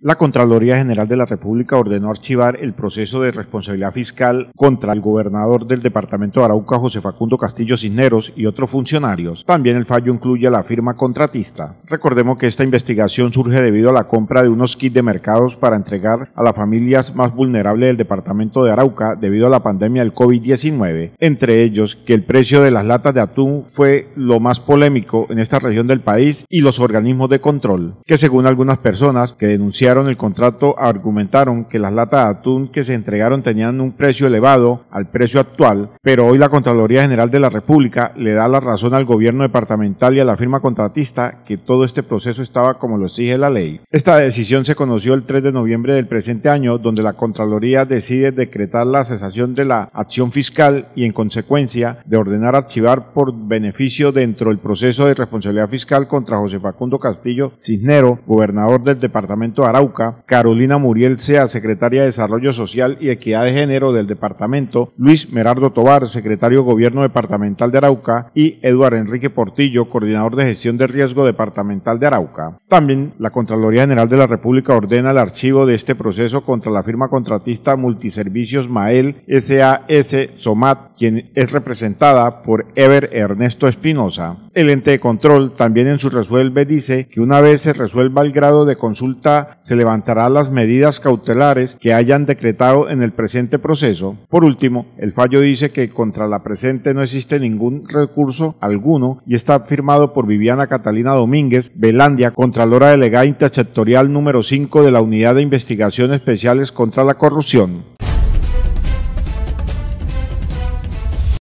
La Contraloría General de la República ordenó archivar el proceso de responsabilidad fiscal contra el gobernador del departamento de Arauca, José Facundo Castillo Cisneros, y otros funcionarios. También el fallo incluye a la firma contratista. Recordemos que esta investigación surge debido a la compra de unos kits de mercados para entregar a las familias más vulnerables del departamento de Arauca debido a la pandemia del COVID-19, entre ellos que el precio de las latas de atún fue lo más polémico en esta región del país y los organismos de control, que según algunas personas que denunciaron el contrato argumentaron que las latas de atún que se entregaron tenían un precio elevado al precio actual, pero hoy la Contraloría General de la República le da la razón al gobierno departamental y a la firma contratista que todo este proceso estaba como lo exige la ley. Esta decisión se conoció el 3 de noviembre del presente año, donde la Contraloría decide decretar la cesación de la acción fiscal y en consecuencia de ordenar archivar por beneficio dentro del proceso de responsabilidad fiscal contra José Facundo Castillo Cisnero, gobernador del departamento de Arauca, Carolina Muriel Sea, secretaria de Desarrollo Social y Equidad de Género del departamento, Luis Merardo Tobar, secretario de Gobierno Departamental de Arauca, y Eduard Enrique Portillo, coordinador de gestión de riesgo departamental de Arauca. También la Contraloría General de la República ordena el archivo de este proceso contra la firma contratista Multiservicios Mael SAS Somat, quien es representada por Ever Ernesto Espinosa. El ente de control también en su resuelve dice que una vez se resuelva el grado de consulta se levantará las medidas cautelares que hayan decretado en el presente proceso. Por último, el fallo dice que contra la presente no existe ningún recurso alguno y está firmado por Viviana Catalina Domínguez, Velandia, Contralora Delegada Intersectorial número 5 de la Unidad de Investigación Especiales contra la Corrupción.